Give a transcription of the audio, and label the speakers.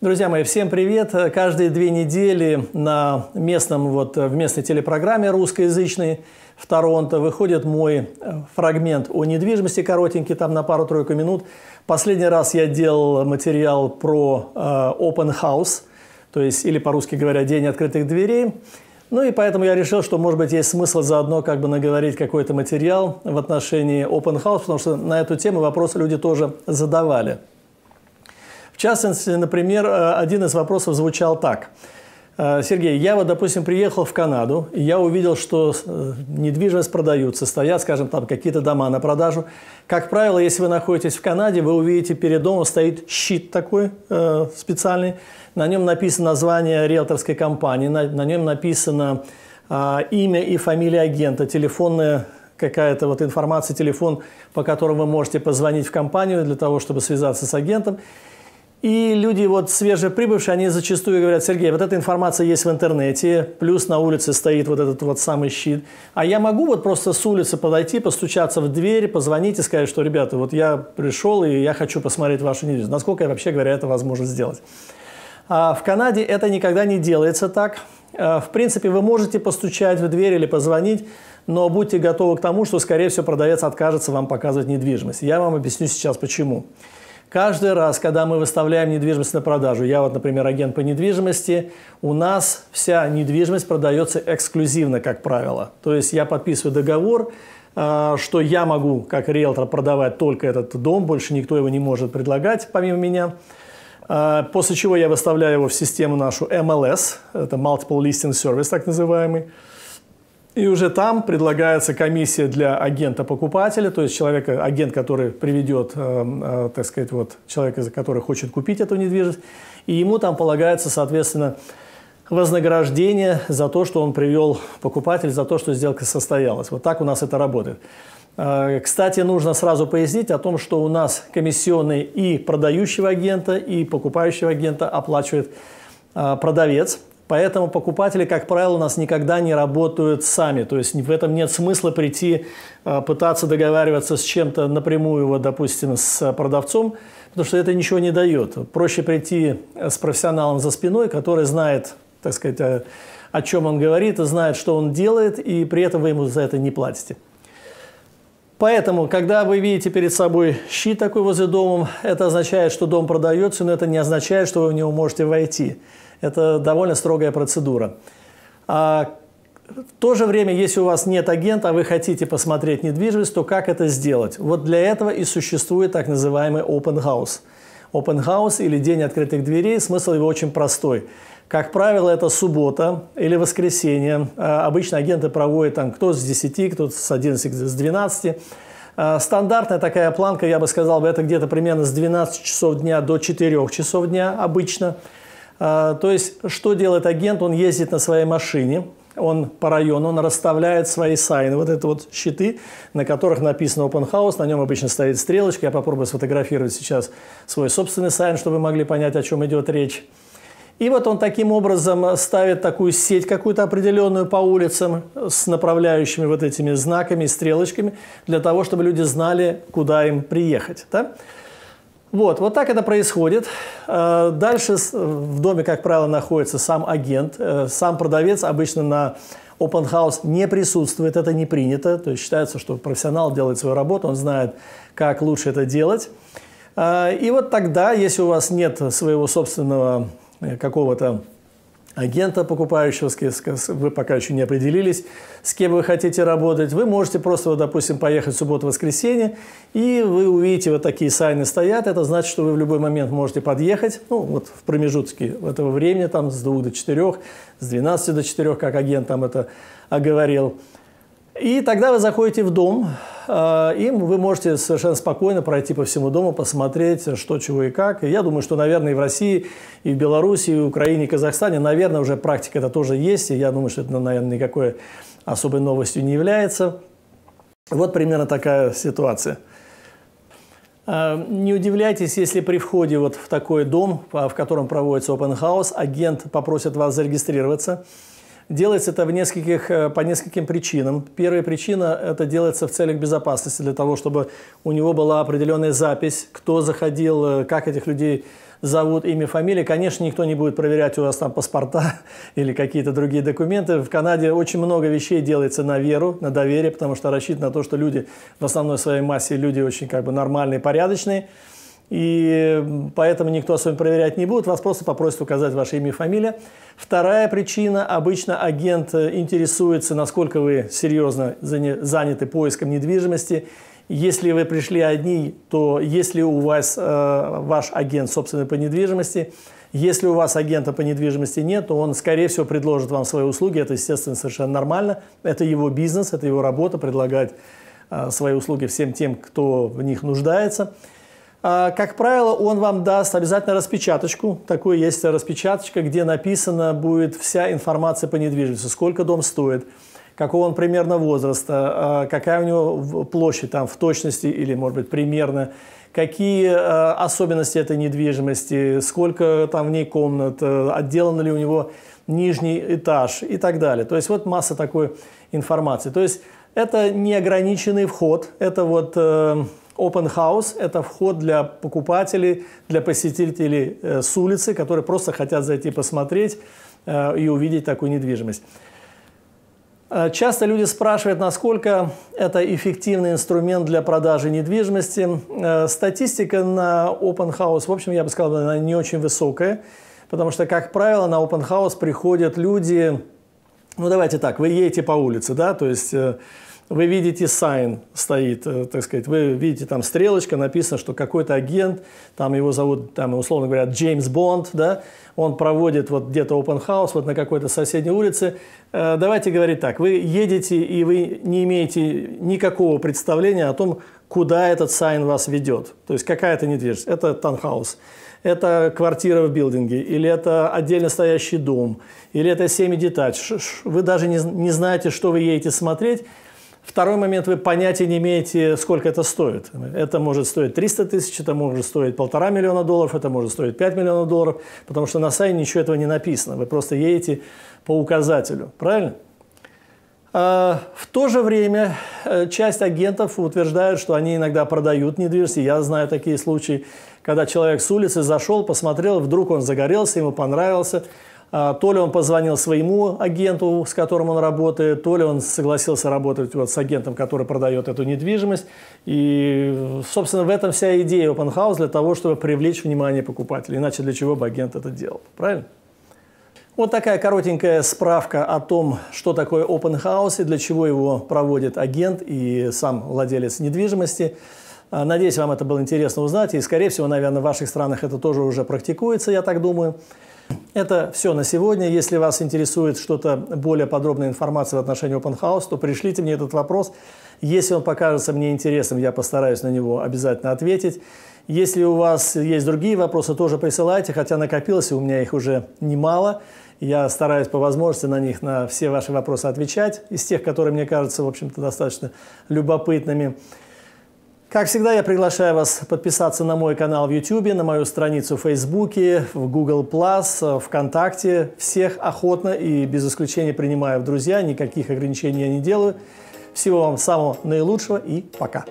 Speaker 1: Друзья мои, всем привет! Каждые две недели на местном, вот, в местной телепрограмме русскоязычной в Торонто выходит мой э, фрагмент о недвижимости, коротенький, там на пару-тройку минут. Последний раз я делал материал про э, open house, то есть, или по-русски говоря, день открытых дверей. Ну и поэтому я решил, что, может быть, есть смысл заодно как бы наговорить какой-то материал в отношении open house, потому что на эту тему вопросы люди тоже задавали. В частности, например, э, один из вопросов звучал так – Э, Сергей, я вот, допустим, приехал в Канаду, и я увидел, что э, недвижимость продаются, стоят, скажем, там какие-то дома на продажу. Как правило, если вы находитесь в Канаде, вы увидите перед домом стоит щит такой э, специальный, на нем написано название риэлторской компании, на, на нем написано э, имя и фамилия агента, телефонная какая-то вот информация, телефон, по которому вы можете позвонить в компанию для того, чтобы связаться с агентом. И люди вот свежеприбывшие, они зачастую говорят, Сергей, вот эта информация есть в интернете, плюс на улице стоит вот этот вот самый щит. А я могу вот просто с улицы подойти, постучаться в дверь, позвонить и сказать, что, ребята, вот я пришел и я хочу посмотреть вашу недвижимость. Насколько, я вообще говоря, это возможно сделать? А в Канаде это никогда не делается так. А, в принципе, вы можете постучать в дверь или позвонить, но будьте готовы к тому, что, скорее всего, продавец откажется вам показывать недвижимость. Я вам объясню сейчас, почему. Почему? Каждый раз, когда мы выставляем недвижимость на продажу, я вот, например, агент по недвижимости, у нас вся недвижимость продается эксклюзивно, как правило. То есть я подписываю договор, э, что я могу, как риэлтор, продавать только этот дом, больше никто его не может предлагать, помимо меня. Э, после чего я выставляю его в систему нашу MLS, это Multiple Listing Service, так называемый. И уже там предлагается комиссия для агента-покупателя, то есть человека, агент, который приведет, э, э так сказать, вот, человека, который хочет купить эту недвижимость, и ему там полагается, соответственно, вознаграждение за то, что он привел покупателя, за то, что сделка состоялась. Вот так у нас это работает. Э, кстати, нужно сразу пояснить о том, что у нас комиссионный и продающего агента, и покупающего агента оплачивает э, продавец. Поэтому покупатели, как правило, у нас никогда не работают сами. То есть в этом нет смысла прийти, а, пытаться договариваться с чем-то напрямую, вот, допустим, с продавцом, потому что это ничего не дает. Проще прийти э, с профессионалом за спиной, который знает, так сказать, о, э, о чем он говорит, знает, что он делает, и при этом вы ему за это не платите. Поэтому, когда вы видите перед собой щит такой возле дома, это означает, что дом продается, но это не означает, что вы в него можете войти. Это довольно строгая процедура. А в то же время, если у вас нет агента, а вы хотите посмотреть недвижимость, то как это сделать? Вот для этого и существует так называемый open house. Open house или день открытых дверей, смысл его очень простой. Как правило, это суббота или воскресенье. А, обычно агенты проводят там кто с 10, кто с 11, с 12. А, стандартная такая планка, я бы сказал, это где-то примерно с 12 часов дня до 4 часов дня обычно – а, то есть, что делает агент? Он ездит на своей машине, он по району, он расставляет свои сайны, вот это вот щиты, на которых написано Open House, на нем обычно стоит стрелочка. Я попробую сфотографировать сейчас свой собственный сайн, чтобы вы могли понять, о чем идет речь. И вот он таким образом ставит такую сеть какую-то определенную по улицам с направляющими вот этими знаками, стрелочками, для того, чтобы люди знали, куда им приехать. Да? Вот, вот так это происходит. Э, дальше в доме, как правило, находится сам агент, э, сам продавец обычно на open house не присутствует, это не принято. То есть считается, что профессионал делает свою работу, он знает, как лучше это делать. Э, и вот тогда, если у вас нет своего собственного какого-то агента, покупающего, вы пока еще не определились, с кем вы хотите работать, вы можете просто, вот, допустим, поехать в субботу-воскресенье, и вы увидите, вот такие сайны стоят, это значит, что вы в любой момент можете подъехать, ну, вот в промежутке этого времени, там, с 2 до 4, с 12 до 4, как агент там это оговорил. И тогда вы заходите в дом, а, им вы можете совершенно спокойно пройти по всему дому, посмотреть, что, чего и как. И я думаю, что, наверное, и в России, и в Беларуси, и в Украине, и в Казахстане, наверное, уже практика это тоже есть. И я думаю, что это, ну, наверное, никакой особой новостью не является. Вот примерно такая ситуация. А, не удивляйтесь, если при входе вот в такой дом, а, в котором проводится open house, агент попросит вас зарегистрироваться – Делается это в нескольких, э, по нескольким причинам. Первая причина – это делается в целях безопасности, для того, чтобы у него была определенная запись, кто заходил, э, как этих людей зовут, имя, фамилия. Конечно, никто не будет проверять у вас там паспорта или какие-то другие документы. В Канаде очень много вещей делается на веру, на доверие, потому что рассчитано на то, что люди в основной своей массе люди очень как бы нормальные, порядочные – и поэтому никто особо проверять не будет, вас просто попросят указать ваше имя и фамилия. Вторая причина, обычно агент э, интересуется, насколько вы серьезно заняты поиском недвижимости. Если вы пришли одни, то если у вас э, ваш агент, собственный по недвижимости, если у вас агента по недвижимости нет, то он, скорее всего, предложит вам свои услуги. Это, естественно, совершенно нормально. Это его бизнес, это его работа, предлагать э, свои услуги всем тем, кто в них нуждается. А, как правило, он вам даст обязательно распечаточку. Такую есть распечаточка, где написана будет вся информация по недвижимости. Сколько дом стоит, какого он примерно возраста, а, какая у него площадь там в точности или, может быть, примерно, какие а, особенности этой недвижимости, сколько там в ней комнат, отделан ли у него нижний этаж и так далее. То есть вот масса такой информации. То есть это неограниченный вход, это вот э, Open House – это вход для покупателей, для посетителей э, с улицы, которые просто хотят зайти посмотреть э, и увидеть такую недвижимость. Э, часто люди спрашивают, насколько это эффективный инструмент для продажи недвижимости. Статистика на open house, в общем, я бы сказал, она не очень высокая, потому что, как правило, на open house приходят люди, ну давайте так, вы едете по улице, да, то есть вы видите сайн стоит, э, так сказать, вы видите там стрелочка, написано, что какой-то агент, там его зовут, там условно говоря, Джеймс Бонд, да, он проводит вот где-то open house, вот на какой-то соседней улице. Э, давайте говорить так, вы едете и вы не имеете никакого представления о том, куда этот сайн вас ведет. То есть какая это недвижимость, это танхаус это квартира в билдинге, или это отдельно стоящий дом, или это 7 деталь. Вы даже не, не знаете, что вы едете смотреть, Второй момент, вы понятия не имеете, сколько это стоит. Это может стоить 300 тысяч, это может стоить полтора миллиона долларов, это может стоить 5 миллионов долларов, потому что на сайте ничего этого не написано. Вы просто едете по указателю, правильно? А, в то же время э, часть агентов утверждают, что они иногда продают недвижимость. Я знаю такие случаи, когда человек с улицы зашел, посмотрел, вдруг он загорелся, ему понравился – а, то ли он позвонил своему агенту, с которым он работает, то ли он согласился работать вот с агентом, который продает эту недвижимость. И, собственно, в этом вся идея Open House для того, чтобы привлечь внимание покупателей. Иначе для чего бы агент это делал, правильно? Вот такая коротенькая справка о том, что такое Open House и для чего его проводит агент и сам владелец недвижимости. А, надеюсь, вам это было интересно узнать. И, скорее всего, наверное, в ваших странах это тоже уже практикуется, я так думаю. Это все на сегодня. Если вас интересует что-то более подробная информация в отношении Open House, то пришлите мне этот вопрос. Если он покажется мне интересным, я постараюсь на него обязательно ответить. Если у вас есть другие вопросы, тоже присылайте, хотя накопилось у меня их уже немало. Я стараюсь по возможности на них, на все ваши вопросы отвечать, из тех, которые мне кажутся, в общем-то, достаточно любопытными. Как всегда, я приглашаю вас подписаться на мой канал в YouTube, на мою страницу в Facebook, в Google+, ВКонтакте. Всех охотно и без исключения принимаю в друзья, никаких ограничений я не делаю. Всего вам самого наилучшего и пока!